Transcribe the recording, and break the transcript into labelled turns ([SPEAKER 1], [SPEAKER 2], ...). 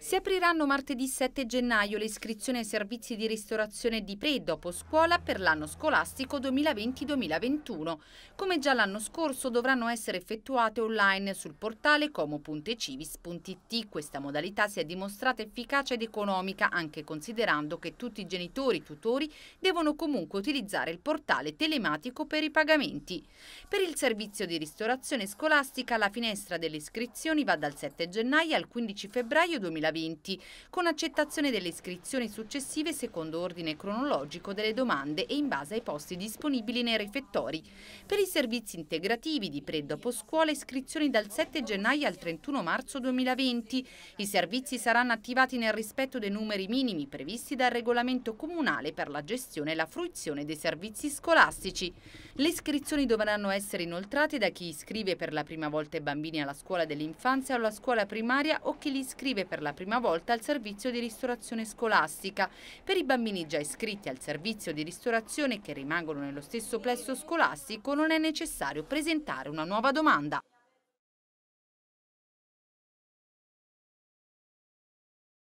[SPEAKER 1] Si apriranno martedì 7 gennaio le iscrizioni ai servizi di ristorazione di pre e dopo scuola per l'anno scolastico 2020-2021. Come già l'anno scorso dovranno essere effettuate online sul portale como.civis.it. Questa modalità si è dimostrata efficace ed economica anche considerando che tutti i genitori e tutori devono comunque utilizzare il portale telematico per i pagamenti. Per il servizio di ristorazione scolastica la finestra delle iscrizioni va dal 7 gennaio al 15 febbraio 2020 2020, con accettazione delle iscrizioni successive secondo ordine cronologico delle domande e in base ai posti disponibili nei refettori. Per i servizi integrativi di pre e dopo scuola iscrizioni dal 7 gennaio al 31 marzo 2020. I servizi saranno attivati nel rispetto dei numeri minimi previsti dal regolamento comunale per la gestione e la fruizione dei servizi scolastici. Le iscrizioni dovranno essere inoltrate da chi iscrive per la prima volta i bambini alla scuola dell'infanzia o alla scuola primaria o chi li iscrive per la prima volta al servizio di ristorazione scolastica. Per i bambini già iscritti al servizio di ristorazione che rimangono nello stesso plesso scolastico non è necessario
[SPEAKER 2] presentare una nuova domanda.